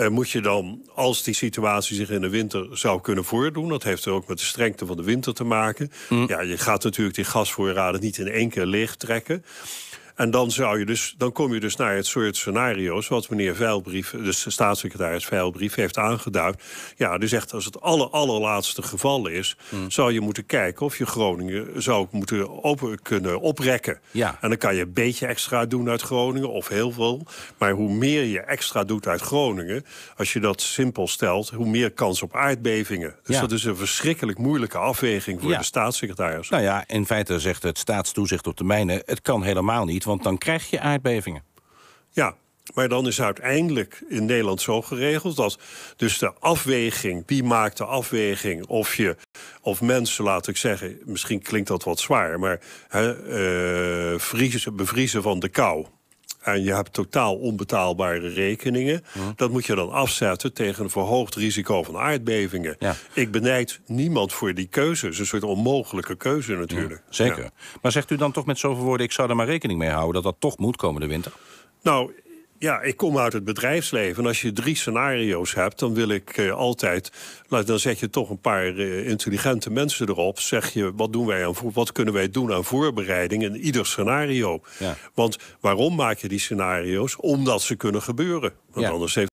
Eh, moet je dan, als die situatie zich in de winter zou kunnen voordoen, dat heeft er ook met de strengte van de winter te maken. Mm. Ja, je gaat natuurlijk die gasvoorraden niet in één keer leeg trekken. En dan, zou je dus, dan kom je dus naar het soort scenario's wat meneer Veilbrief, dus de staatssecretaris Veilbrief, heeft aangeduid. Ja, die zegt als het aller, allerlaatste geval is, hmm. zou je moeten kijken of je Groningen zou moeten open, kunnen oprekken. Ja. En dan kan je een beetje extra doen uit Groningen of heel veel. Maar hoe meer je extra doet uit Groningen, als je dat simpel stelt, hoe meer kans op aardbevingen. Dus dat is een verschrikkelijk moeilijke afweging voor de staatssecretaris. Nou ja, in feite zegt het staatstoezicht op de mijnen, het kan helemaal niet want dan krijg je aardbevingen. Ja, maar dan is uiteindelijk in Nederland zo geregeld dat dus de afweging, wie maakt de afweging of je of mensen, laat ik zeggen, misschien klinkt dat wat zwaar, maar eh, bevriezen van de kou en je hebt totaal onbetaalbare rekeningen. Mhm. Dat moet je dan afzetten tegen een verhoogd risico van aardbevingen. Ik benijd niemand voor die keuze. Het is een soort onmogelijke keuze natuurlijk. zeker. Maar zegt u dan toch met zoveel woorden... ik zou er maar rekening mee houden dat dat toch moet komende winter? Nou, ja, ik kom uit het bedrijfsleven. En als je drie scenario's hebt, dan wil ik eh, altijd. Dan zet je toch een paar eh, intelligente mensen erop. Zeg je, wat, doen wij aan, wat kunnen wij doen aan voorbereiding in ieder scenario? Ja. Want waarom maak je die scenario's? Omdat ze kunnen gebeuren. Want anders heeft